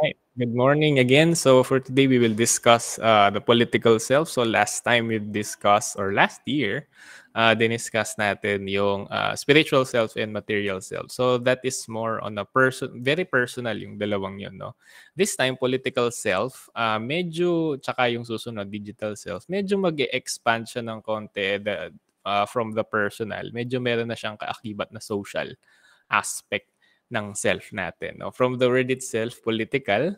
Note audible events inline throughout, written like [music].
right. Good morning again. So for today, we will discuss uh, the political self. So last time we discussed, or last year, uh, diniscuss natin yung uh, spiritual self and material self. So that is more on a person, very personal yung dalawang yun, no? This time, political self, uh, medyo, tsaka yung susunod, digital self, medyo mag expand siya ng konti the, uh, from the personal. Medyo meron na siyang kaakibat na social aspect ng self natin. No? From the word itself, political.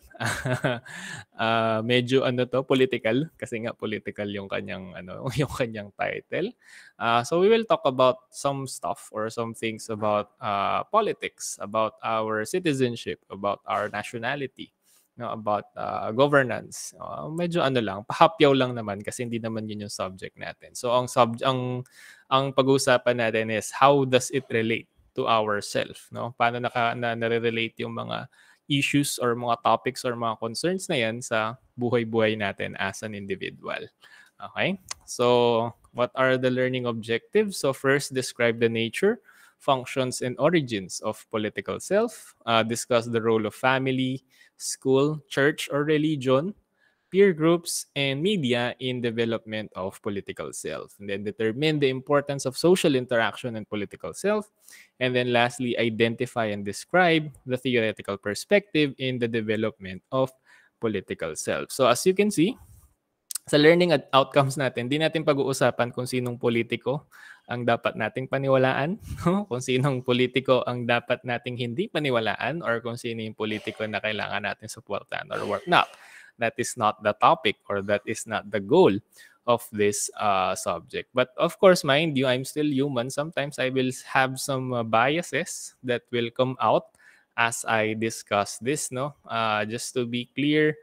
uh, [laughs] medyo ano to, political kasi nga political yung kanyang ano, [laughs] yung kanyang title. Uh, so we will talk about some stuff or some things about uh, politics, about our citizenship, about our nationality no, about uh, governance. Uh, medyo ano lang, pahapyaw lang naman kasi hindi naman yun yung subject natin. So ang sub ang ang pag-uusapan natin is how does it relate to ourselves, no? Paano naka, na, nare-relate yung mga issues or mga topics or mga concerns na yan sa buhay-buhay natin as an individual. Okay? So, what are the learning objectives? So, first, describe the nature, functions, and origins of political self. Uh, discuss the role of family, school, church, or religion peer groups, and media in development of political self. And then determine the importance of social interaction and political self. And then lastly, identify and describe the theoretical perspective in the development of political self. So as you can see, sa learning at outcomes natin, hindi natin pag-uusapan kung sinong politiko ang dapat nating paniwalaan, [laughs] kung sinong politiko ang dapat nating hindi paniwalaan, or kung sino yung politiko na kailangan natin suportahan or work. Now, that is not the topic or that is not the goal of this uh, subject. But of course, mind you, I'm still human. Sometimes I will have some uh, biases that will come out as I discuss this, no? Uh, just to be clear,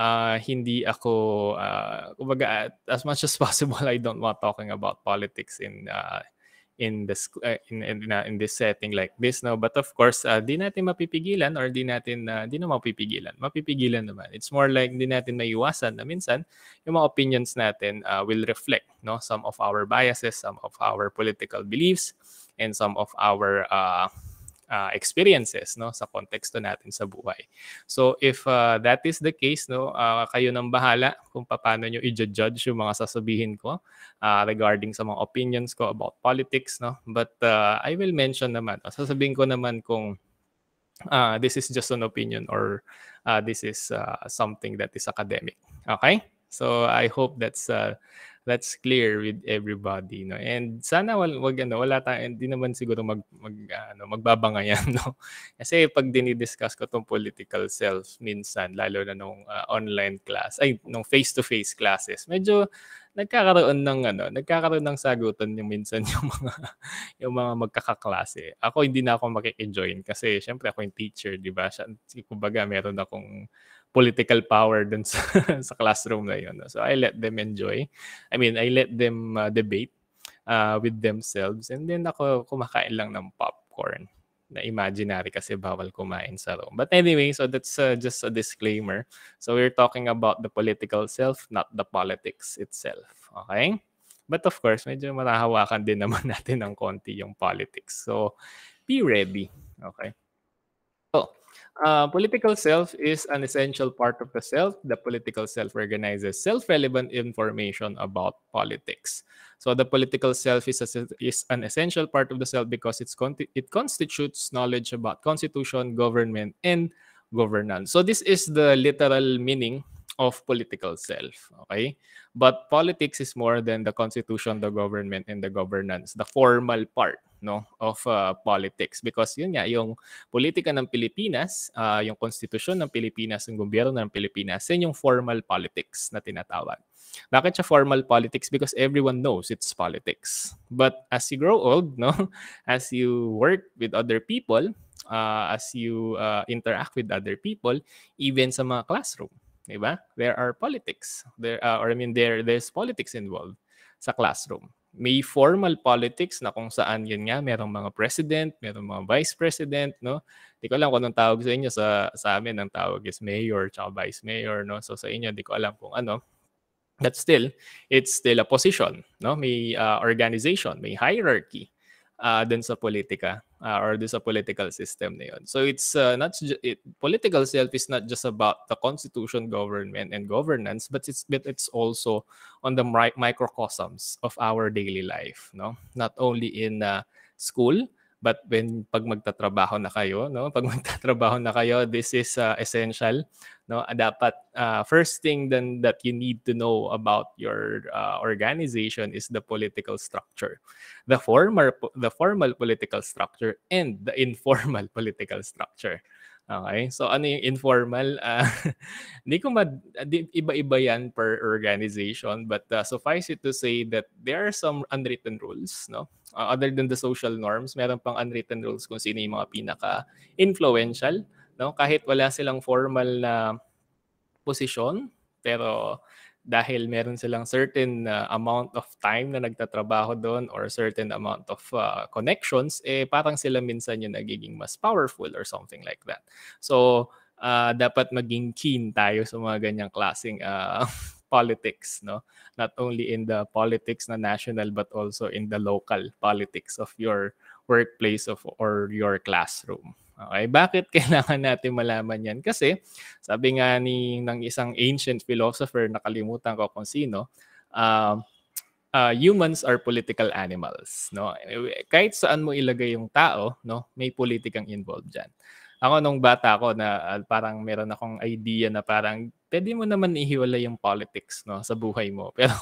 uh, hindi ako, uh, kumbaga, as much as [laughs] possible, I don't want talking about politics in uh, in this uh, in in, in this setting like this no but of course uh, di natin mapipigilan or di natin uh, di na mapipigilan mapipigilan naman it's more like di natin maiwasan na minsan yung mga opinions natin uh, will reflect no some of our biases some of our political beliefs and some of our uh, uh, experiences no sa konteksto natin sa buhay. So if uh, that is the case no uh, kayo nang bahala kung paano niyo i-judge yung mga sasabihin ko uh, regarding sa mga opinions ko about politics no. But uh, I will mention naman sasabihin ko naman kung uh, this is just an opinion or uh, this is uh, something that is academic. Okay? So I hope that's uh, that's clear with everybody no and sana wag, wag ano wala tayong hindi naman siguro mag, mag ano magbabangayan [laughs] no kasi pag dinidiscuss ko tong political self minsan lalo na nung uh, online class ay nung face to face classes medyo nagkakaroon ng ano nagkakaroon ng sagutan yung minsan [laughs] yung mga yung mga magkakaklase ako hindi na ako makiki-join kasi syempre ako yung teacher di ba kumbaga meron akong political power dun sa, [laughs] sa classroom na yun. So I let them enjoy. I mean, I let them uh, debate uh, with themselves. And then ako, kumakain lang ng popcorn na imaginary kasi bawal kumain sa room. But anyway, so that's uh, just a disclaimer. So we're talking about the political self, not the politics itself. Okay? But of course, medyo marahawakan din [laughs] naman natin ng konti yung politics. So, be ready. Okay? Uh, political self is an essential part of the self. The political self organizes self relevant information about politics. So, the political self is, a, is an essential part of the self because it's con- it constitutes knowledge about constitution, government, and governance. So, this is the literal meaning of political self. Okay? But politics is more than the constitution, the government, and the governance, the formal part no of uh, politics because yun nga yung politika ng Pilipinas uh, yung konstitusyon ng Pilipinas ng gobyerno ng Pilipinas yun yung formal politics na tinatawag bakit siya formal politics because everyone knows it's politics but as you grow old [laughs] no as you work with other people uh, as you uh, interact with other people even sa mga classroom diba? There are politics. There uh, or I mean there there's politics involved sa classroom. May formal politics na kung saan yun nga merong mga president, merong mga vice president, no? Di ko alam kung anong tawag sa inyo sa sa amin ang tawag is mayor tsaka vice mayor, no? So sa inyo di ko alam kung ano. But still, it's still a position, no? May uh, organization, may hierarchy. uh, dun sa politika uh, or dun sa political system na yun. So it's uh, not it, political self is not just about the constitution, government, and governance, but it's but it's also on the mi- microcosms of our daily life. No, not only in uh, school But when pag magtatrabaho na kayo, no? Pag [laughs] magtatrabaho na kayo, this is uh, essential, no? Ah, dapat uh, first thing then that you need to know about your uh, organization is the political structure. The former the formal political structure and the informal [laughs] political structure. Okay? So ano yung informal? Uh, [laughs] ko mad... Iba-iba yan per organization. But uh, suffice it to say that there are some unwritten rules, no? uh, other than the social norms, meron pang unwritten rules kung sino yung mga pinaka-influential. No? Kahit wala silang formal na posisyon, pero dahil meron silang certain uh, amount of time na nagtatrabaho doon or certain amount of uh, connections, eh parang sila minsan yung nagiging mas powerful or something like that. So, uh, dapat maging keen tayo sa mga ganyang klaseng uh, [laughs] politics, no? Not only in the politics na national but also in the local politics of your workplace of or your classroom. Okay, bakit [laughs] kailangan natin malaman 'yan? Kasi sabi nga ni ng isang ancient philosopher, nakalimutan ko kung sino, uh, uh, humans are political animals, no? Kahit saan mo ilagay yung tao, no, may politikang involved diyan. Ako nung bata ako na uh, parang meron akong idea na parang pwede mo naman ihiwalay yung politics no sa buhay mo. [laughs] Pero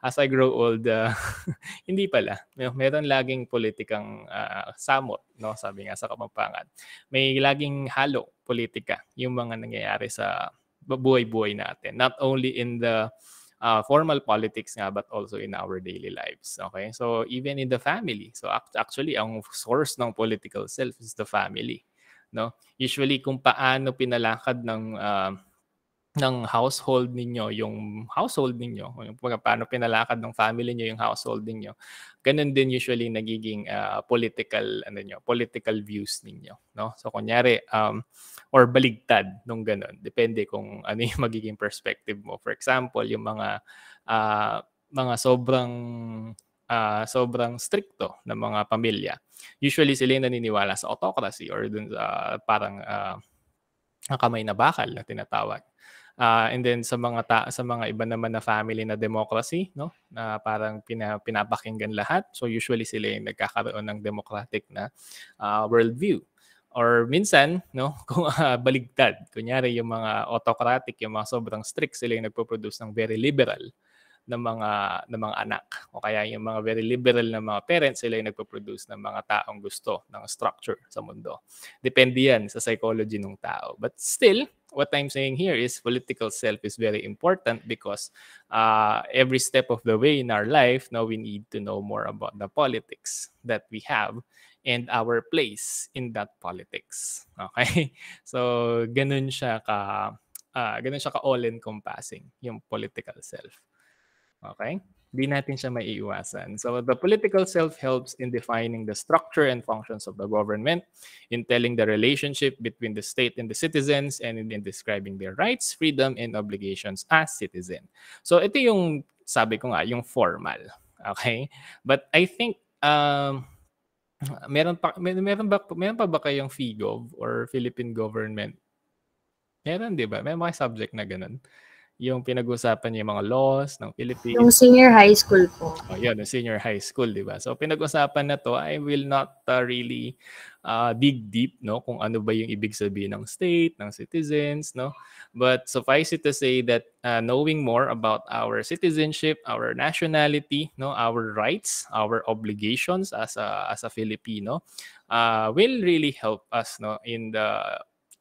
as I grow old, uh, [laughs] hindi pala. Mer- meron laging politikang uh, samot, no, sabi nga sa Kapampangan. May laging halo politika yung mga nangyayari sa buhay-buhay natin. Not only in the uh, formal politics nga but also in our daily lives. Okay? So even in the family. So actually ang source ng political self is the family, no? Usually kung paano pinalakad ng uh, ng household ninyo, yung household ninyo, yung paano pinalakad ng family niyo yung household ninyo. Ganun din usually nagiging uh, political ano niyo, political views ninyo, no? So kunyari um or baligtad nung ganun. Depende kung [laughs] ano yung magiging perspective mo. For example, yung mga uh, mga sobrang uh, sobrang stricto ng mga pamilya. Usually sila yung naniniwala sa autocracy or dun uh, parang uh, kamay na bakal na tinatawag. Uh, and then sa mga ta- sa mga iba naman na family na democracy, no? Na uh, parang pina- pinapakinggan lahat. So usually sila yung nagkakaroon ng democratic na uh, worldview or minsan no [laughs] kung uh, baligtad kunyari yung mga autocratic yung mga sobrang strict sila yung nagpo-produce ng very liberal ng mga ng mga anak o kaya yung mga very liberal na mga parents sila yung nagpo-produce ng mga taong gusto ng structure sa mundo. Depende yan sa psychology ng tao. But still, what I'm saying here is political self is very important because uh, every step of the way in our life, now we need to know more about the politics that we have and our place in that politics. Okay? [laughs] So, ganun siya ka, uh, ganun siya ka all-encompassing, yung political self. Okay? Hindi natin siya maiiwasan. So the political self helps in defining the structure and functions of the government, in telling the relationship between the state and the citizens, and in describing their rights, freedom, and obligations as citizen. So ito yung sabi ko nga, yung formal. Okay? But I think um, meron pa mer- meron ba meron pa ba kayong FIGOV or Philippine government? Meron 'di ba? May mga subject na ganun yung pinag-usapan niya yung mga laws ng Philippines. Yung senior high school ko. Oh, yun, yung senior high school, di ba? So pinag-usapan na to, I will not uh, really uh, dig deep no kung ano ba yung ibig sabihin ng state, ng citizens, no? But suffice it to say that uh, knowing more about our citizenship, our nationality, no, our rights, our obligations as a as a Filipino uh, will really help us no in the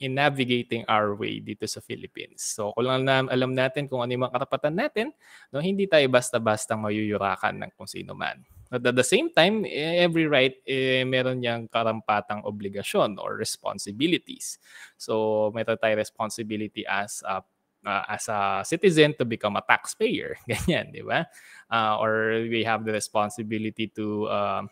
in navigating our way dito sa Philippines. So kung lang na alam natin kung ano yung mga karapatan natin, no, hindi tayo basta-basta mayuyurakan ng kung sino man. But at the same time, eh, every right, eh, meron niyang karampatang obligasyon or responsibilities. So, meron tayo responsibility as a uh, as a citizen to become a taxpayer. [laughs] Ganyan, di ba? Uh, or we have the responsibility to uh,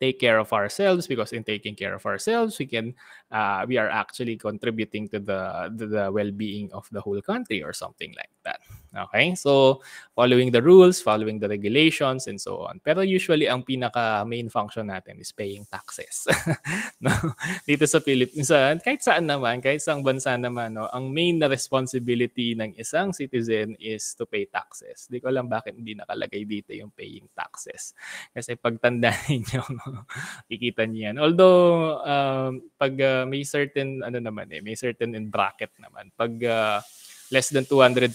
take care of ourselves because in taking care of ourselves, we can uh, we are actually contributing to the, the, the well-being of the whole country or something like that. Okay? So, following the rules, following the regulations, and so on. Pero usually, ang pinaka-main function natin is paying taxes. [laughs] no? Dito sa Philippines, kahit saan naman, kahit saang bansa naman, no, ang main na responsibility ng isang citizen is to pay taxes. Hindi ko alam bakit hindi nakalagay dito yung paying taxes. Kasi pagtanda [laughs] ninyo, no, ikita niyo yan. Although, um, pag uh, may certain ano naman eh, may certain in bracket naman. Pag uh, less than 250,000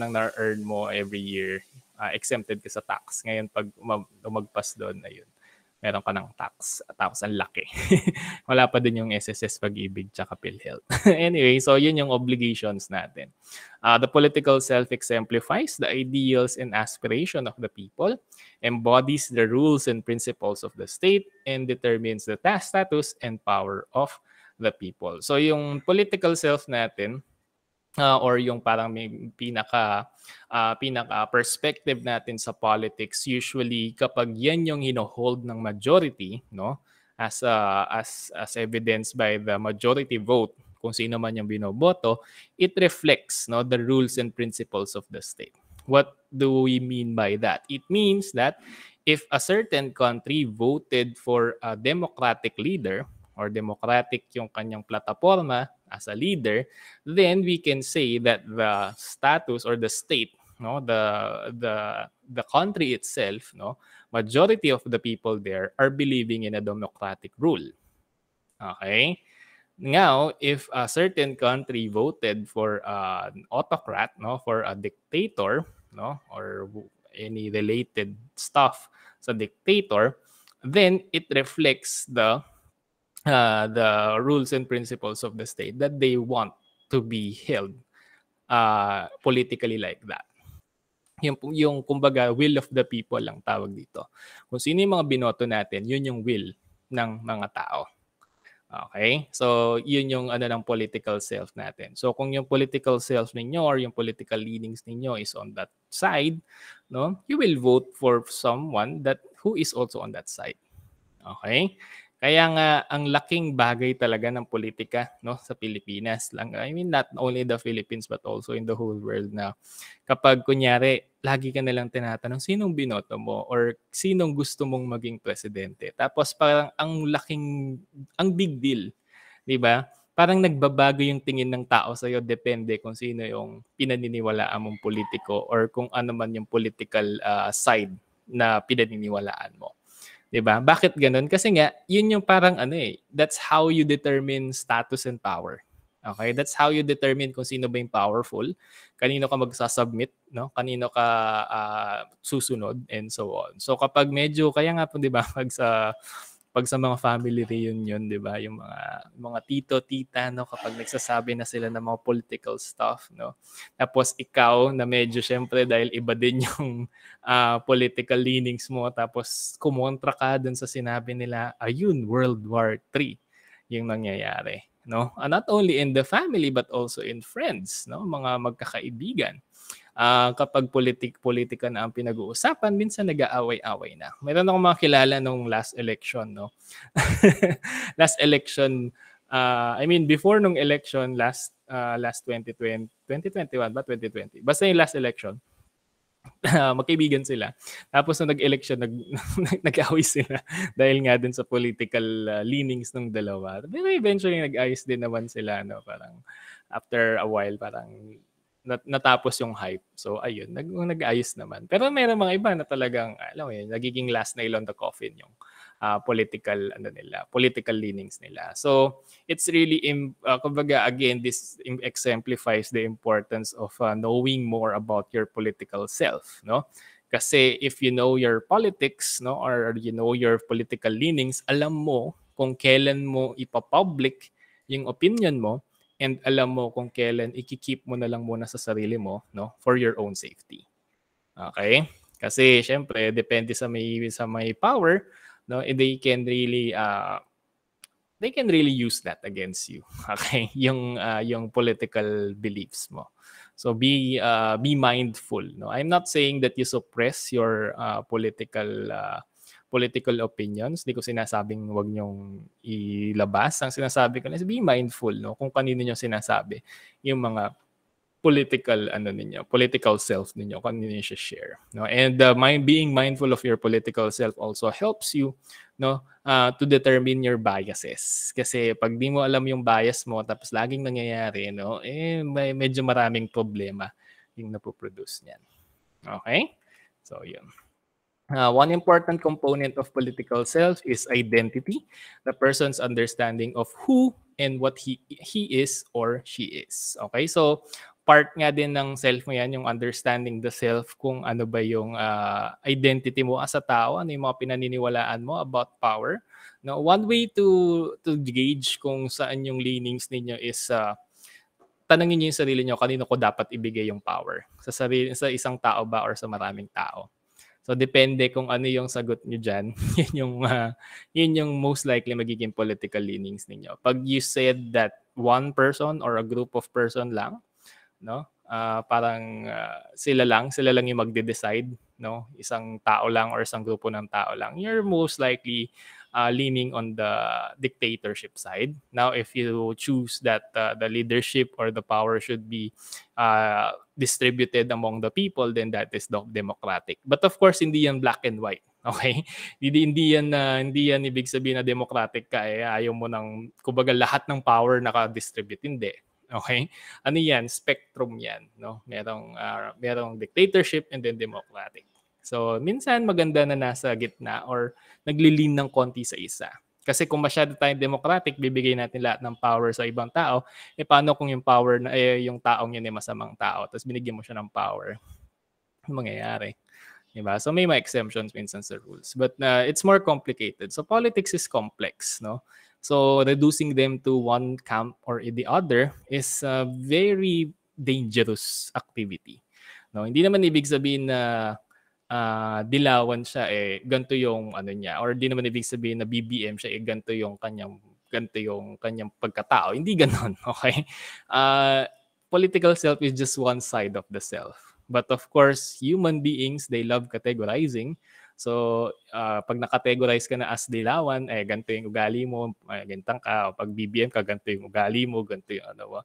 ang na-earn mo every year, uh, exempted ka sa tax. Ngayon pag umagpas doon, ayun meron ka ng tax. Tapos ang laki. [laughs] Wala pa dun yung SSS pag-ibig tsaka PhilHealth. [laughs] anyway, so yun yung obligations natin. Uh, the political self exemplifies the ideals and aspiration of the people, embodies the rules and principles of the state, and determines the task status and power of the people. So yung political self natin, uh, or yung parang may pinaka uh, pinaka perspective natin sa politics usually kapag yan yung hinohold ng majority no as uh, as as evidenced by the majority vote kung sino man yung binoboto it reflects no the rules and principles of the state what do we mean by that it means that if a certain country voted for a democratic leader or democratic yung kanyang plataforma as a leader, then we can say that the status or the state, no, the the the country itself, no, majority of the people there are believing in a democratic rule. Okay? Now, if a certain country voted for uh, an autocrat, no, for a dictator, no, or any related stuff so dictator, then it reflects the uh, the rules and principles of the state that they want to be held uh, politically like that. Yung, yung kumbaga will of the people lang tawag dito. Kung sino yung mga binoto natin, yun yung will ng mga tao. Okay? So, yun yung ano ng political self natin. So, kung yung political self ninyo or yung political leanings ninyo is on that side, no, you will vote for someone that who is also on that side. Okay? Kaya nga ang laking bagay talaga ng politika no sa Pilipinas lang. I mean not only the Philippines but also in the whole world na kapag kunyari lagi ka na lang tinatanong sinong binoto mo or sinong gusto mong maging presidente. Tapos parang ang laking ang big deal, 'di ba? Parang nagbabago yung tingin ng tao sa iyo depende kung sino yung pinaniniwalaan mong politiko or kung ano man yung political uh, side na pinaniniwalaan mo. 'di ba? Bakit ganun? Kasi nga, 'yun yung parang ano eh, that's how you determine status and power. Okay? That's how you determine kung sino ba yung powerful, kanino ka magsasubmit, no? Kanino ka uh, susunod and so on. So kapag medyo kaya nga po 'di ba [laughs] pag sa uh, pag sa mga family reunion, 'di ba, yung mga mga tito, tita no kapag nagsasabi na sila ng mga political stuff, no. Tapos ikaw na medyo syempre dahil iba din [laughs] yung uh, political leanings mo tapos kumontra ka dun sa sinabi nila, ayun, World War 3 yung nangyayari no? And ah, not only in the family but also in friends, no? Mga magkakaibigan uh, kapag politik politika na ang pinag-uusapan, minsan nag-aaway-away na. Meron akong mga kilala nung last election, no? [laughs] last election, uh, I mean, before nung election, last uh, last 2020, 2021 ba? 2020. Basta yung last election, uh, magkaibigan sila. Tapos nung nag-election, nag, [laughs] nag-away sila [laughs] dahil nga din sa political uh, leanings ng dalawa. Pero eventually, nag-ayos din naman sila. No? Parang after a while, parang natapos yung hype. So ayun, nag nag-ayos naman. Pero may mga iba na talagang alam mo yun, nagiging last nail on the coffin yung uh, political ano nila, political leanings nila. So it's really im- uh, kumbaga again this im- exemplifies the importance of uh, knowing more about your political self, no? Kasi if you know your politics, no, or you know your political leanings, alam mo kung kailan mo ipapublic yung opinion mo and alam mo kung kailan ikikip mo na lang muna sa sarili mo no for your own safety okay kasi syempre depende sa may sa may power no and they can really uh, they can really use that against you [laughs] okay yung uh, yung political beliefs mo so be uh, be mindful no i'm not saying that you suppress your uh, political uh, political opinions. Hindi ko sinasabing wag niyong ilabas. Ang sinasabi ko na is be mindful no, kung kanino niyo sinasabi yung mga political ano niyo, political self ninyo, kanino niyo share. No? And uh, mind, being mindful of your political self also helps you no uh, to determine your biases. Kasi pag di mo alam yung bias mo tapos laging nangyayari, no, eh may medyo maraming problema yung napoproduce niyan. Okay? So, yun. Uh, one important component of political self is identity, the person's understanding of who and what he he is or she is. Okay? So part nga din ng self mo yan, yung understanding the self kung ano ba yung uh, identity mo as a tao, ano yung mga pinaniniwalaan mo about power. No, one way to to gauge kung saan yung leanings ninyo is uh, tanungin niyo yung sarili niyo kanino ko dapat ibigay yung power? Sa sarili sa isang tao ba or sa maraming tao? So depende kung ano yung sagot niyo diyan. [laughs] yun yung uh, yun yung most likely magiging political leanings ninyo. Pag you said that one person or a group of person lang, no? Uh, parang uh, sila lang, sila lang yung magde-decide, no? Isang tao lang or isang grupo ng tao lang. You're most likely uh, leaning on the dictatorship side. Now, if you choose that uh, the leadership or the power should be uh, distributed among the people, then that is democratic. But of course, hindi yan black and white. [laughs] Okay? Hindi, hindi yan, uh, hindi yan ibig sabihin na democratic ka eh. Ayaw mo ng, kumbaga lahat ng power naka-distribute. Hindi. Okay? Ano yan? Spectrum yan. No? Merong, uh, merong dictatorship and then democratic. So, minsan maganda na nasa gitna or naglilin ng konti sa isa. Kasi kung masyado tayong democratic, bibigay natin lahat ng power sa ibang tao. eh paano kung yung power na eh, yung taong yun ay masamang tao tapos binigyan mo siya ng power? Ano mangyayari? Diba? So may mga exemptions minsan sa rules. But uh, it's more complicated. So politics is complex, no? So reducing them to one camp or the other is a very dangerous activity. No, hindi naman ibig sabihin na uh, dilawan siya eh ganto yung ano niya or di naman ibig sabihin na BBM siya eh ganto yung kanyang ganto yung kanyang pagkatao hindi ganoon [laughs] okay uh, political self is just one side of the self but of course human beings they love categorizing So, uh, pag nakategorize ka na as dilawan, eh, ganito yung ugali mo, eh, gantang ka, o pag BBM ka, ganito yung ugali mo, ganito yung ano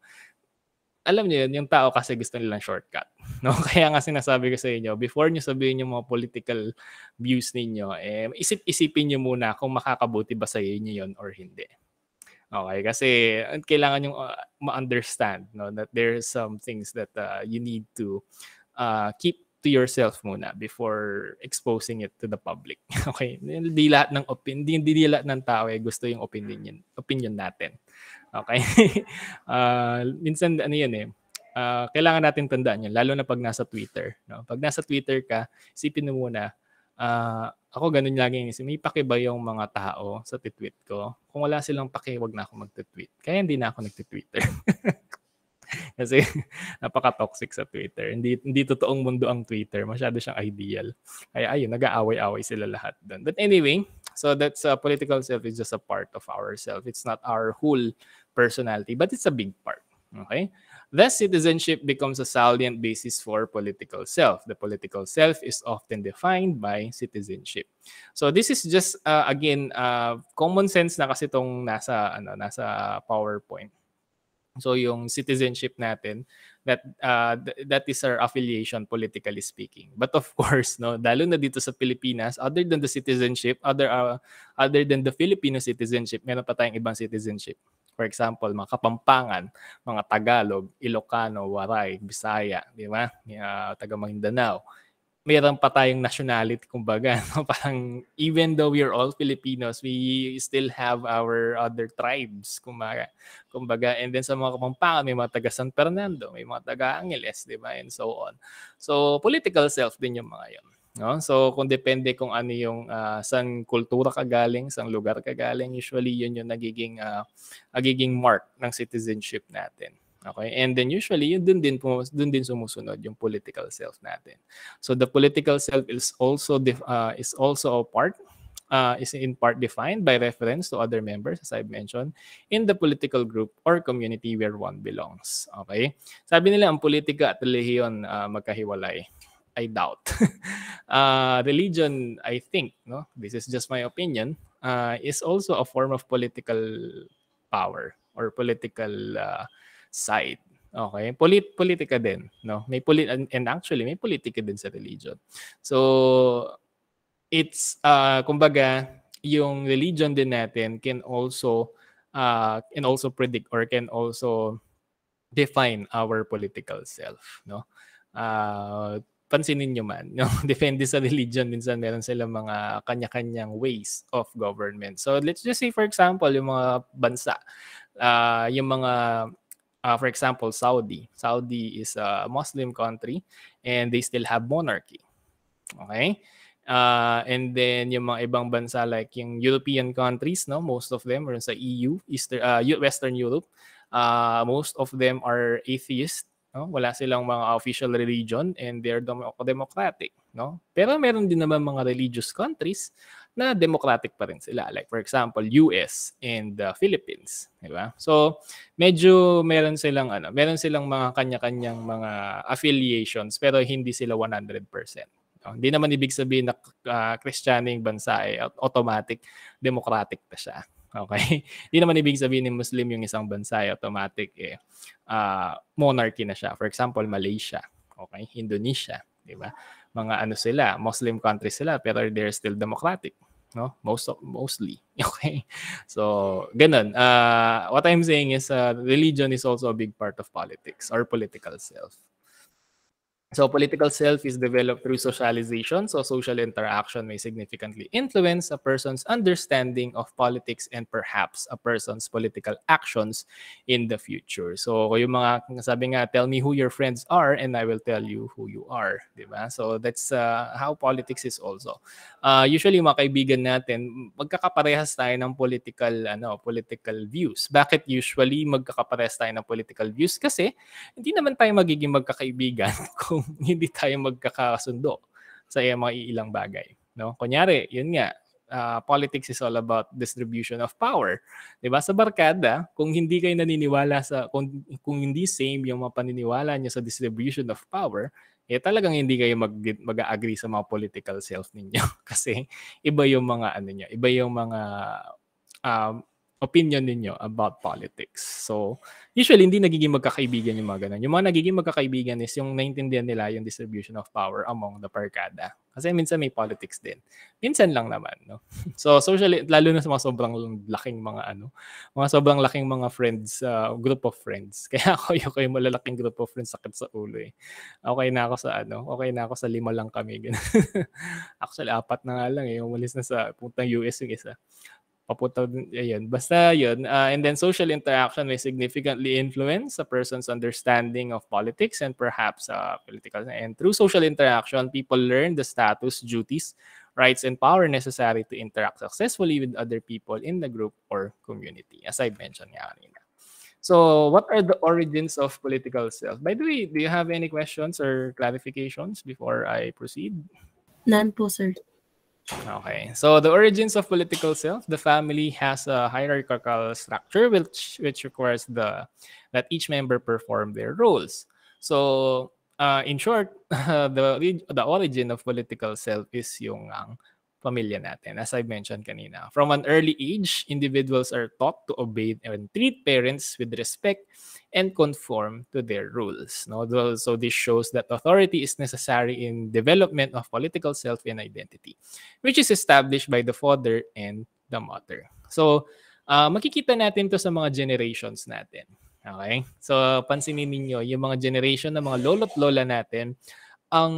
alam niyo yun, yung tao kasi gusto nilang shortcut. [laughs] No? Kaya nga sinasabi ko sa inyo, before niyo sabihin yung mga political views ninyo, eh, isip-isipin niyo muna kung makakabuti ba sa inyo yun or hindi. Okay, kasi eh, kailangan yung uh, ma-understand no, that there are some things that uh, you need to uh, keep to yourself muna before exposing it to the public. [laughs] Okay? Hindi lahat ng opinion, hindi, hindi lahat ng tao eh gusto yung opinion, opinion natin. Okay? uh, [laughs] minsan, ano yan eh, uh, kailangan natin tandaan yun, lalo na pag nasa Twitter. No? Pag nasa Twitter ka, isipin mo muna, uh, ako ganun lagi inisip, may pake ba yung mga tao sa tweet ko? Kung wala silang pake, wag na ako mag tweet Kaya hindi na ako nagte-Twitter. [laughs] Kasi napaka-toxic sa Twitter. Hindi, hindi totoong mundo ang Twitter. Masyado siyang ideal. Kaya ayun, nag-aaway-away sila lahat doon. But anyway, so that's uh, political self is just a part of ourself. It's not our whole personality, but it's a big part. Okay? Thus, citizenship becomes a salient basis for political self. The political self is often defined by citizenship. So this is just, uh, again, uh, common sense na kasi itong nasa, ano, nasa PowerPoint. So yung citizenship natin, that uh, th- that is our affiliation politically speaking. But of course, no, lalo na dito sa Pilipinas, other than the citizenship, other uh, other than the Filipino citizenship, meron pa tayong ibang citizenship. For example, mga Kapampangan, mga Tagalog, Ilocano, Waray, Bisaya, di ba? Uh, taga Mindanao. Mayroon pa tayong nationality, kumbaga. [laughs] Parang even though we're all Filipinos, we still have our other tribes, kumbaga. kumbaga. And then sa mga Kapampangan, may mga taga San Fernando, may mga taga Angeles, di ba? And so on. So political self din yung mga yon. No? So kung depende kung ano yung uh, saan kultura ka galing, saan lugar ka galing, usually yun yung nagiging, uh, nagiging mark ng citizenship natin. Okay? And then usually, yun dun din, po, dun din sumusunod yung political self natin. So the political self is also, def, uh, is also a part uh, is in part defined by reference to other members, as I've mentioned, in the political group or community where one belongs. Okay? Sabi nila, ang politika at relihiyon uh, magkahiwalay. I doubt. [laughs] uh, religion, I think, no, this is just my opinion, uh, is also a form of political power or political uh, side. Okay, Polit politika din, no? May polit and, actually may politika din sa religion. So it's uh kumbaga yung religion din natin can also uh can also predict or can also define our political self, no? Uh, pansinin nyo man, no? [laughs] depende sa religion, minsan meron silang mga kanya-kanyang ways of government. So let's just say for example, yung mga bansa, uh, yung mga uh, for example, Saudi. Saudi is a Muslim country and they still have monarchy. Okay? Uh, and then yung mga ibang bansa like yung European countries, no? Most of them are sa EU, Eastern, uh, Western Europe. Uh, most of them are atheist No? Wala silang mga official religion and they're democratic. No? Pero meron din naman mga religious countries na democratic pa rin sila. Like for example, US and the Philippines. Di ba? So medyo meron silang, ano, meron silang mga kanya-kanyang mga affiliations pero hindi sila 100%. No? Hindi naman ibig sabihin na uh, Kristiyano bansa ay eh, automatic democratic pa siya. Okay? [laughs] Hindi naman ibig sabihin ni Muslim yung isang bansa ay automatic eh, uh, monarchy na siya. For example, Malaysia, okay? Indonesia, di ba? Mga ano sila, Muslim countries sila pero they're still democratic no most of, mostly [laughs] okay so ganun uh, what i'm saying is uh, religion is also a big part of politics or political self So political self is developed through socialization. So social interaction may significantly influence a person's understanding of politics and perhaps a person's political actions in the future. So yung mga sabi nga, tell me who your friends are and I will tell you who you are. Diba? So that's uh, how politics is also. Uh, usually mga kaibigan natin, magkakaparehas tayo ng political, ano, political views. Bakit usually magkakaparehas tayo ng political views? Kasi hindi naman tayo magiging magkakaibigan [laughs] kung kung [laughs] hindi tayo magkakasundo sa mga ilang bagay. No? Kunyari, yun nga, uh, politics is all about distribution of power. 'Di ba? Sa barkada, kung hindi kayo naniniwala sa kung, kung hindi same yung mga paniniwala niyo sa distribution of power, eh talagang hindi kayo mag, mag-agree sa mga political self ninyo [laughs] kasi iba yung mga ano niya, iba yung mga um, opinion ninyo about politics. So, usually hindi nagiging magkakaibigan yung mga ganun. Yung mga nagiging magkakaibigan is yung naintindihan nila yung distribution of power among the barkada. Kasi minsan may politics din. Minsan lang naman, no? [laughs] So, socially, lalo na sa mga sobrang laking mga ano, mga sobrang laking mga friends, uh, group of friends. [laughs] Kaya ako yung kayo malalaking group of friends, sakit sa ulo eh. Okay na ako sa ano, okay na ako sa lima lang kami. [laughs] Actually, apat na nga lang eh. Umalis na sa puntang US yung isa. papunta, ayun, basta yun. Uh, and then social interaction may significantly influence a person's understanding of politics and perhaps uh, political. And through social interaction, people learn the status, duties, rights, and power necessary to interact successfully with other people in the group or community, as I mentioned nga kanina. So what are the origins of political self? By the way, do you have any questions or clarifications before I proceed? None po, sir. Okay. So the origins of political self, the family has a hierarchical structure which which requires the that each member perform their roles. So uh, in short, uh, [laughs] the the origin of political self is yung ang pamilya natin. As I mentioned kanina, from an early age, individuals are taught to obey and treat parents with respect and conform to their rules. No? So this shows that authority is necessary in development of political self and identity, which is established by the father and the mother. So uh, makikita natin to sa mga generations natin. Okay? So pansinin niyo yung mga generation ng mga lolo't lola natin, ang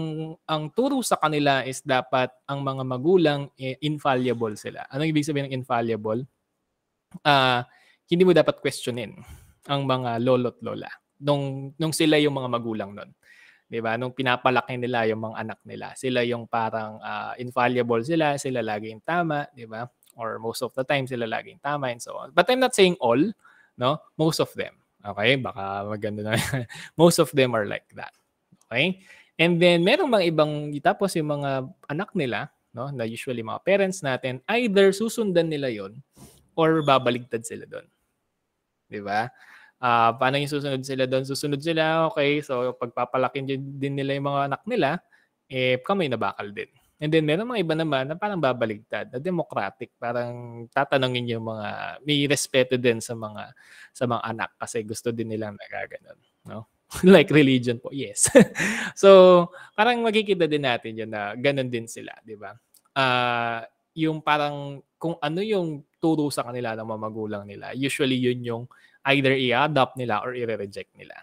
ang turo sa kanila is dapat ang mga magulang eh, infallible sila. Ano ibig sabihin ng infallible? Uh, hindi mo dapat questionin ang mga lolo't lola nung nung sila yung mga magulang nun. 'Di ba? Nung pinapalaki nila yung mga anak nila. Sila yung parang uh, infallible sila, sila laging tama, 'di ba? Or most of the time sila laging tama and so on. But I'm not saying all, no? Most of them. Okay? Baka maganda na. [laughs] most of them are like that. Okay? And then, merong mga ibang, tapos yung mga anak nila, no, na usually mga parents natin, either susundan nila yon or babaligtad sila doon. Di ba? Uh, paano yung susunod sila doon? Susunod sila, okay, so pagpapalakin din nila yung mga anak nila, eh kami bakal din. And then meron mga iba naman na parang babaligtad, na democratic, parang tatanungin yung mga may respeto din sa mga sa mga anak kasi gusto din nilang nagaganon, no? [laughs] like religion po, yes. [laughs] so, parang magkikita din natin yun na ganun din sila, di ba? Uh, yung parang kung ano yung turo sa kanila ng mga magulang nila, usually yun yung either i-adopt nila or i-reject nila.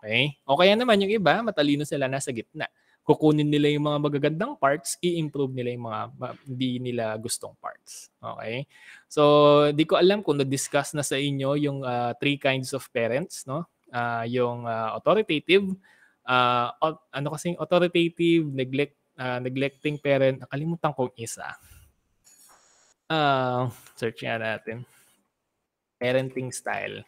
Okay? O kaya naman yung iba, matalino sila nasa gitna. Kukunin nila yung mga magagandang parts, i-improve nila yung mga hindi nila gustong parts. Okay? So, di ko alam kung na-discuss na sa inyo yung uh, three kinds of parents, no? uh, yung uh, authoritative uh, ano kasi authoritative neglect uh, neglecting parent nakalimutan kong isa uh, search nga natin parenting style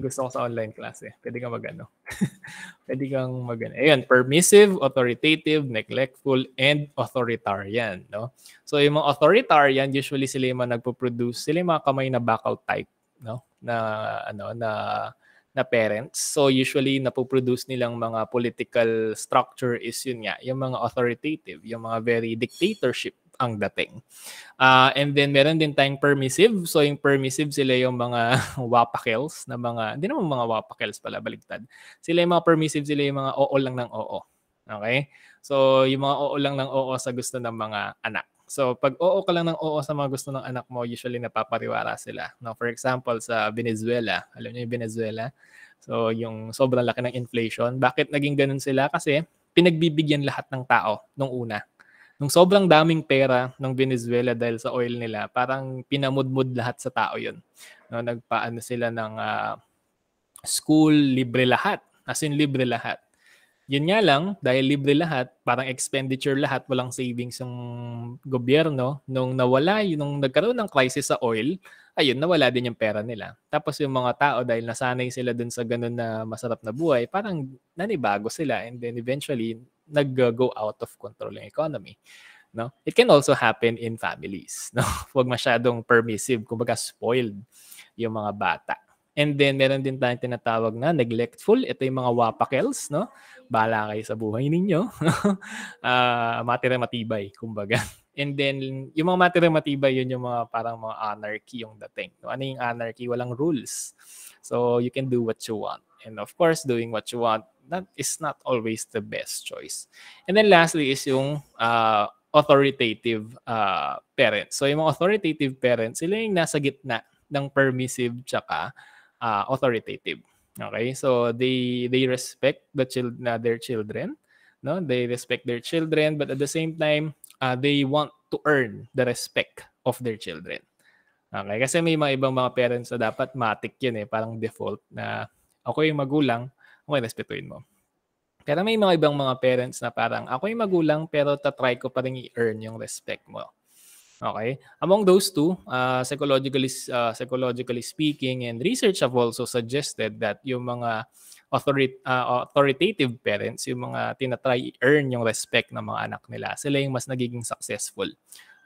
gusto ko sa online class eh. Pwede kang magano. [laughs] Pwede kang magano. Ayun, permissive, authoritative, neglectful, and authoritarian. No? So yung mga authoritarian, usually sila yung mga nagpo-produce, sila yung mga kamay na bakal type. No? Na, ano, na na parents. So usually napoproduce nilang mga political structure is yun nga, yung mga authoritative, yung mga very dictatorship ang dating. Uh, and then meron din tayong permissive. So yung permissive sila yung mga [laughs] wapakels na mga, hindi naman mga wapakels pala, baligtad. Sila yung mga permissive, sila yung mga oo lang ng oo. Okay? So yung mga oo lang ng oo sa gusto ng mga anak. So pag oo ka lang ng oo sa mga gusto ng anak mo, usually napapariwara sila. No, for example sa Venezuela, alam niyo yung Venezuela, so yung sobrang laki ng inflation, bakit naging ganun sila? Kasi pinagbibigyan lahat ng tao nung una. Nung sobrang daming pera ng Venezuela dahil sa oil nila, parang pinamudmud lahat sa tao 'yun. No, nagpaano sila ng uh, school libre lahat, as in libre lahat. Yun nga lang, dahil libre lahat, parang expenditure lahat, walang savings yung gobyerno. Nung nawala, nung nagkaroon ng crisis sa oil, ayun, nawala din yung pera nila. Tapos yung mga tao, dahil nasanay sila dun sa ganun na masarap na buhay, parang nanibago sila and then eventually, nag-go out of control yung economy. No? It can also happen in families. No? [laughs] Huwag masyadong permissive, kumbaga spoiled yung mga bata. And then, meron din tayong tinatawag na neglectful. Ito yung mga wapakels, no? Bala kayo sa buhay ninyo. uh, [laughs] ah, matira matibay, kumbaga. And then, yung mga matira matibay, yun yung mga parang mga anarchy yung dating. No? Ano yung anarchy? Walang rules. So, you can do what you want. And of course, doing what you want that is not always the best choice. And then lastly is yung uh, authoritative uh, parents. So yung mga authoritative parents, sila yung nasa gitna ng permissive tsaka uh, authoritative. Okay? So they they respect the child uh, their children, no? They respect their children but at the same time, uh, they want to earn the respect of their children. Okay? Kasi may mga ibang mga parents na dapat matik yun eh, parang default na ako yung magulang, okay yung respetuin mo. Pero may mga ibang mga parents na parang ako yung magulang pero tatry ko pa rin i-earn yung respect mo. Okay? Among those two, uh, psychologically, uh, psychologically speaking and research have also suggested that yung mga authori- uh, authoritative parents, yung mga tinatry earn yung respect ng mga anak nila, sila yung mas nagiging successful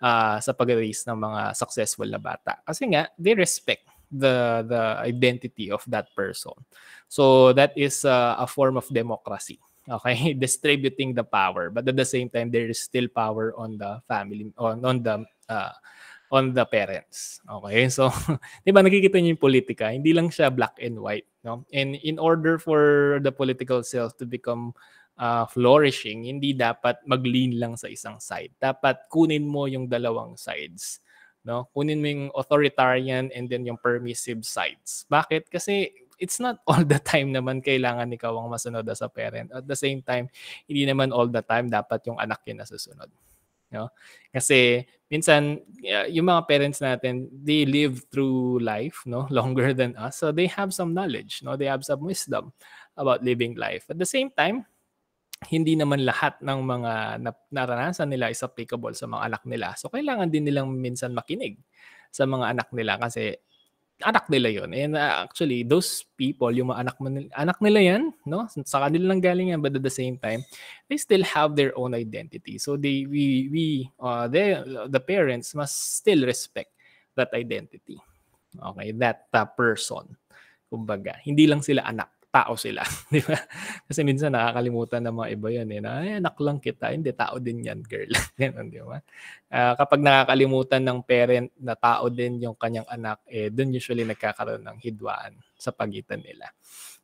uh, sa pag-raise ng mga successful na bata. Kasi nga, they respect the the identity of that person. So that is uh, a form of democracy okay [laughs] distributing the power but at the same time there is still power on the family on on the uh, on the parents okay [laughs] so 'di ba nakikita niyo yung politika hindi lang siya black and white no and in order for the political self to become uh, flourishing hindi dapat maglean lang sa isang side dapat kunin mo yung dalawang sides no kunin mo yung authoritarian and then yung permissive sides bakit kasi it's not [laughs] all the time naman kailangan ikaw ang masunod as a parent. At the same time, hindi naman all the time dapat yung anak yung nasusunod. No? Kasi minsan yung mga parents natin, they live through life, no, [laughs] longer than us. So they have some knowledge, no, they have some wisdom about living life. At the same time, hindi naman lahat ng mga naranasan nila is applicable sa mga anak nila. So kailangan din nilang minsan makinig sa mga anak nila kasi anak nila yon and uh, actually those people yung mga anak man, anak nila yan no sa kanila lang galing yan but at the same time they still have their own identity so they we we uh, they, the parents must still respect that identity okay that uh, person kumbaga hindi lang sila anak tao sila, [laughs] di ba? Kasi minsan nakakalimutan ng mga iba yun, eh, na Ay, anak lang kita, hindi tao din yan, girl. [laughs] Ganun, di ba? Uh, kapag nakakalimutan ng parent na tao din yung kanyang anak, eh, doon usually nagkakaroon ng hidwaan sa pagitan nila.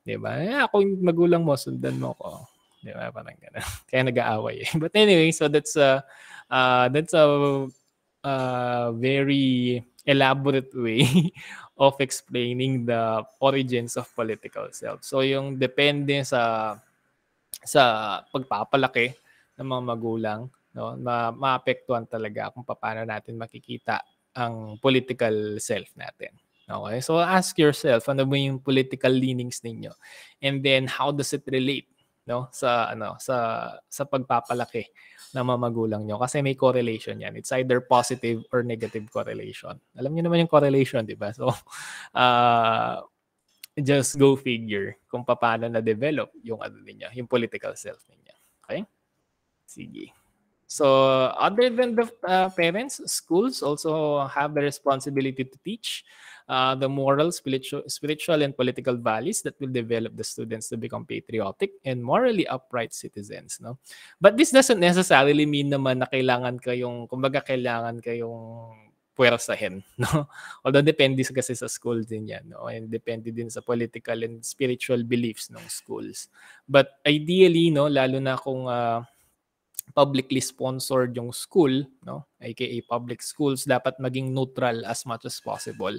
Di ba? Eh, ako yung magulang mo, sundan mo ko. Di ba? Parang ganun. [laughs] Kaya nag-aaway eh. But anyway, so that's a, uh, that's a uh, very elaborate way [laughs] of explaining the origins of political self. So yung depende sa sa pagpapalaki ng mga magulang, no, ma maapektuhan talaga kung paano natin makikita ang political self natin. Okay? So ask yourself ano ba yung political leanings ninyo and then how does it relate no sa ano sa sa pagpapalaki ng mga magulang nyo kasi may correlation yan. It's either positive or negative correlation. Alam niyo naman yung correlation, di ba? So, [laughs] uh, just go figure kung paano na-develop yung ano niya, yung political self niya. Okay? Sige. So, other than the uh, parents, schools also have the responsibility to teach uh, the moral, spiritual, spiritual, and political values that will develop the students to become patriotic and morally upright citizens. No? But this doesn't necessarily mean naman na kailangan kayong, kumbaga kailangan kayong puwersahin. [laughs] No? Although depende kasi sa school din yan. No? And depende din sa political and spiritual beliefs ng schools. But ideally, no, lalo na kung uh, publicly sponsored yung school, no? aka public schools, dapat maging neutral as much as possible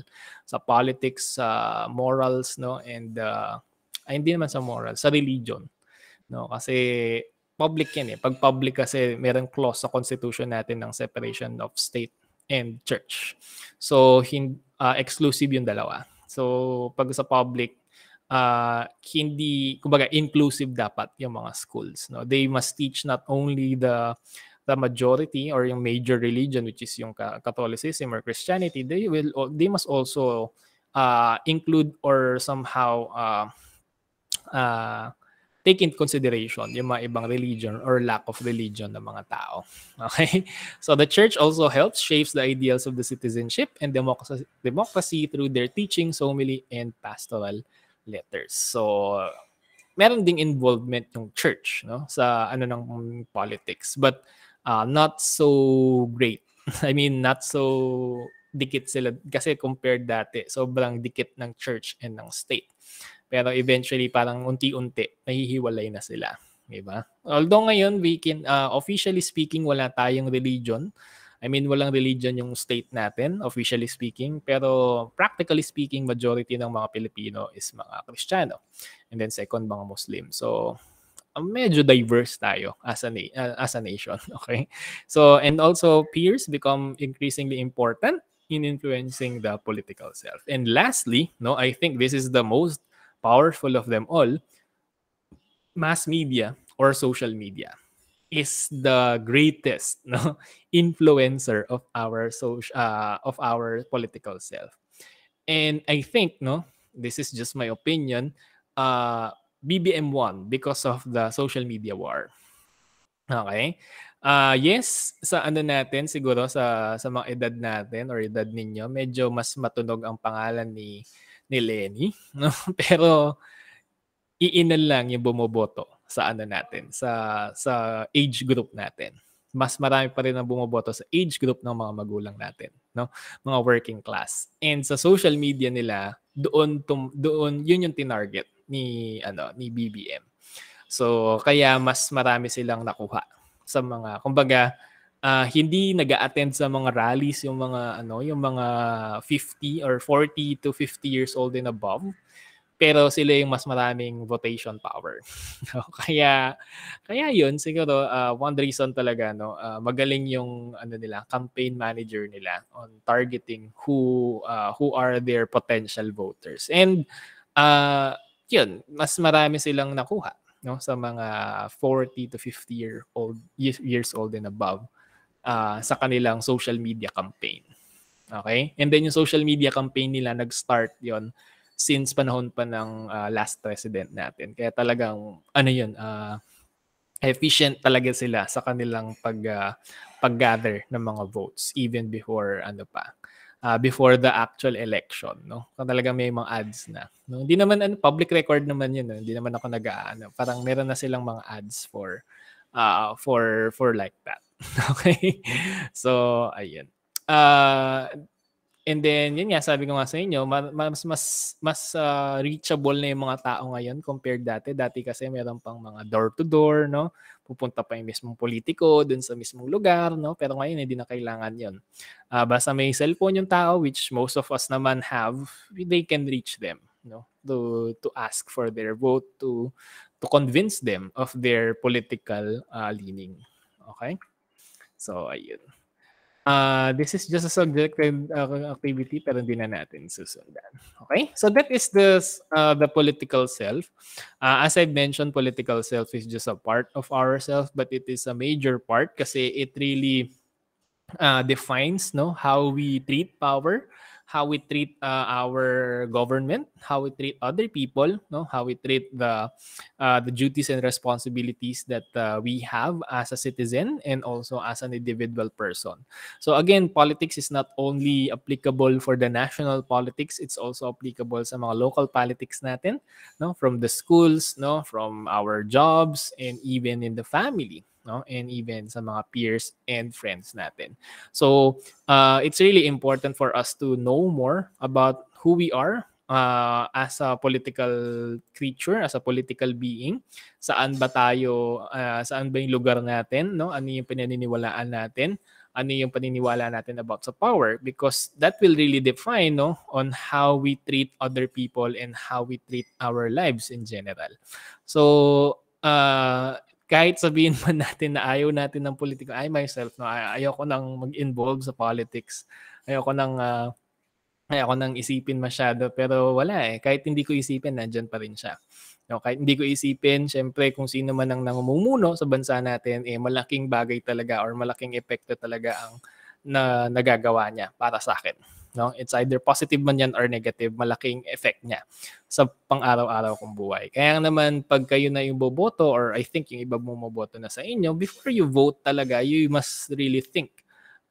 sa politics, sa uh, morals, no? and uh, ay, hindi naman sa morals, sa religion. No? Kasi public yan eh. Pag public kasi meron clause sa constitution natin ng separation of state and church. So, hin- uh, exclusive yung dalawa. So, pag sa public, uh, hindi kumbaga inclusive dapat yung mga schools no they must teach not only the the majority or yung major religion which is yung Catholicism or Christianity they will they must also uh, include or somehow uh, uh, take into consideration yung mga ibang religion or lack of religion ng mga tao. [laughs] Okay? So the church also helps shapes the ideals of the citizenship and democracy, democracy through their teachings, homily, and pastoral letters. So, meron ding involvement yung church no sa ano ng politics but uh, not so great [laughs] i mean not so dikit sila kasi compared dati sobrang dikit ng church and ng state pero eventually parang unti-unti nahihiwalay na sila di ba although ngayon we can uh, officially speaking wala tayong religion I mean, walang religion yung state natin, officially speaking, pero practically speaking, majority ng mga Pilipino is mga Kristiyano. And then second, mga Muslim. So, um, medyo diverse tayo as a, na- uh, as a nation, [laughs] okay? So, and also peers become increasingly important in influencing the political self. And lastly, no, I think this is the most powerful of them all, mass media or social media is the greatest [laughs] no influencer of our social uh, of our political self and i think no this is just my opinion uh bbm won because of the social media war okay uh yes sa ano natin siguro sa sa mga edad natin or edad ninyo medyo mas matunog ang pangalan ni ni Lenny [laughs] no pero iinal lang yung bumoboto sa ano natin, sa sa age group natin. Mas marami pa rin ang bumoboto sa age group ng mga magulang natin, no? Mga working class. And sa social media nila, doon tum, doon yun yung tinarget ni ano ni BBM. So kaya mas marami silang nakuha sa mga kumbaga uh, hindi nag-attend sa mga rallies yung mga ano yung mga 50 or 40 to 50 years old and above pero sila yung mas maraming votation power. no? [laughs] kaya kaya yun siguro uh, one reason talaga no uh, magaling yung ano nila campaign manager nila on targeting who uh, who are their potential voters. And uh, yun mas marami silang nakuha no sa mga 40 to 50 year old years old and above uh, sa kanilang social media campaign. Okay? And then yung social media campaign nila nag-start yon since panahon pa ng uh, last president natin. Kaya talagang ano 'yun, uh, efficient talaga sila sa kanilang pag uh, paggather ng mga votes even before ano pa uh, before the actual election, no? Kung talaga may mga ads na. No? Hindi naman ano, public record naman 'yun, no? hindi naman ako nag-aano. Parang meron na silang mga ads for uh, for for like that. [laughs] okay? So, ayun. Uh, And then, yun nga, sabi ko nga sa inyo, mas, mas, mas uh, reachable na yung mga tao ngayon compared dati. Dati kasi meron pang mga door-to-door, no? Pupunta pa yung mismong politiko dun sa mismong lugar, no? Pero ngayon, hindi na kailangan yun. Uh, basta may cellphone yung tao, which most of us naman have, they can reach them, no? To, to ask for their vote, to, to convince them of their political uh, leaning. Okay? So, ayun. Uh, this is just a subjective uh, activity pero hindi na natin susundan. Okay? So that is this, uh, the political self. Uh, as I mentioned, political self is just a part of ourselves but it is a major part kasi it really uh, defines no how we treat power how we treat uh, our government, how we treat other people, no, how we treat the uh, the duties and responsibilities that uh, we have as a citizen and also as an individual person. So again, politics is not only applicable for the national politics, it's also applicable sa mga local politics natin, no, from the schools, no, from our jobs and even in the family. no and even sa mga peers and friends natin so uh, it's really important for us to know more about who we are uh, as a political creature, as a political being, saan ba tayo, uh, saan ba yung lugar natin, no? Ano yung pinaniniwalaan natin? Ano yung paniniwala natin about sa power because that will really define no on how we treat other people and how we treat our lives in general. So uh, kahit sabihin man natin na ayaw natin ng politiko, I myself, no, ay- ayoko nang mag-involve sa politics. Ayoko nang uh, ayoko nang isipin masyado pero wala eh kahit hindi ko isipin nandiyan pa rin siya no kahit hindi ko isipin syempre kung sino man ang nangumumuno sa bansa natin eh malaking bagay talaga or malaking epekto talaga ang na nagagawa niya para sa akin No? It's either positive man yan or negative, malaking effect niya sa pang-araw-araw kong buhay. Kaya naman, pag kayo na yung boboto or I think yung iba bumoboto na sa inyo, before you vote talaga, you must really think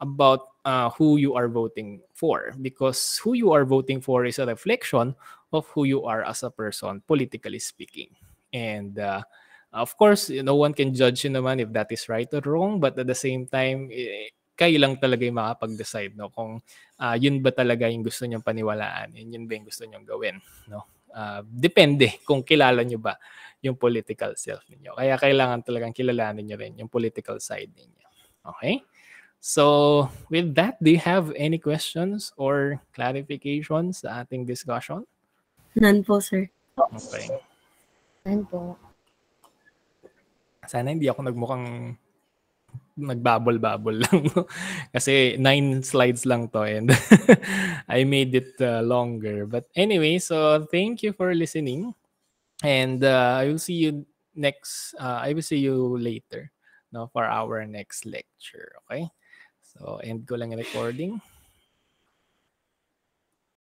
about uh, who you are voting for because who you are voting for is a reflection of who you are as a person politically speaking and uh, of course no one can judge you naman if that is right or wrong but at the same time eh, kayo lang talaga yung makapag-decide no kung uh, yun ba talaga yung gusto niyong paniwalaan and yun ba yung gusto niyong gawin no uh, depende kung kilala niyo ba yung political self niyo kaya kailangan talagang kilalanin niyo rin yung political side niyo okay so with that do you have any questions or clarifications sa ating discussion none po sir okay none po sana hindi ako nagmukhang nagbabol-babol [laughs] lang. Kasi nine slides lang to and [laughs] I made it uh, longer. But anyway, so thank you for listening. And uh, I will see you next, uh, I will see you later no, for our next lecture. Okay? So end ko lang recording.